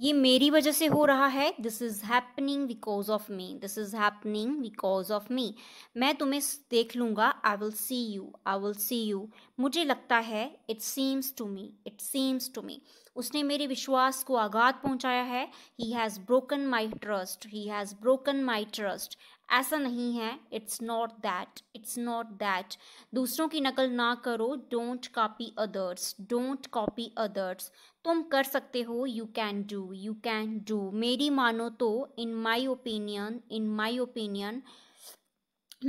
ये मेरी वजह से हो रहा है this is happening because of me this is happening because of me मैं तुम्हें देख लूंगा I will see you I will see you मुझे लगता है it seems to me it seems to me उसने मेरे विश्वास को आघात पहुंचाया है he has broken my trust he has broken my trust ऐसा नहीं है it's not that it's not that दूसरों की नकल ना करो don't copy others don't copy others तुम कर सकते हो you can do you can do मेरी मानो तो इन my opinion in my opinion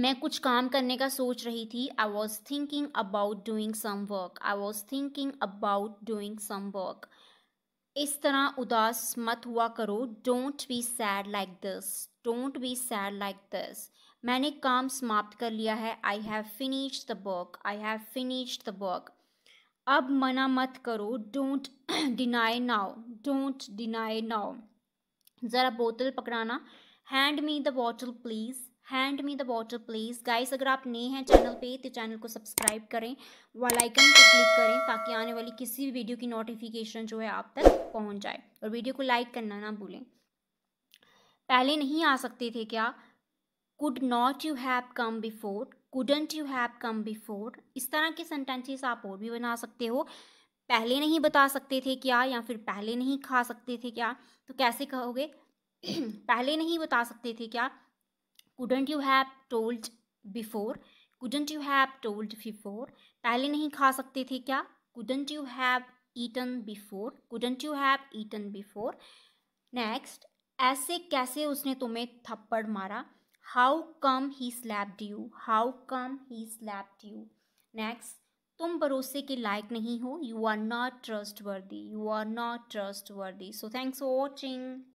मैं कुछ काम करने का सोच रही थी I was thinking about doing some work I was thinking about doing some work इस तरह उदास मत हुआ करो don't be sad like this don't be sad like this मैंने काम समाप्त कर लिया है I have finished the work I have finished the work अब मना मत करो don't deny now don't deny now ज़रा बोतल पकड़ाना hand me the bottle please hand me the water please guys अगर आप नए हैं चैनल पे तो चैनल को सब्सक्राइब करें वाल आइकन को क्लिक करें ताकि आने वाली किसी भी वीडियो की नोटिफिकेशन जो है आप तक पहुंच जाए और वीडियो को लाइक करना ना भूलें पहले नहीं आ सकते थे क्या could not you have come before couldn't you have come before इस तरह के सेंटेंसेस आप और भी बना सकते हो पहले नहीं बता सकते थे क्या या फिर पहले नहीं खा सकते थे क्या तो कैसे कहोगे पहले नहीं बता सकते थे क्या couldn't you have told before couldn't you have told before पहले नहीं खा सकते थे क्या couldn't you have eaten before couldn't you have eaten before next ऐसे कैसे उसने तुम्हें थप्पड़ मारा how come he slapped you how come he slapped you next तुम भरोसे के लायक नहीं हो you are not trustworthy you are not trustworthy so thanks for watching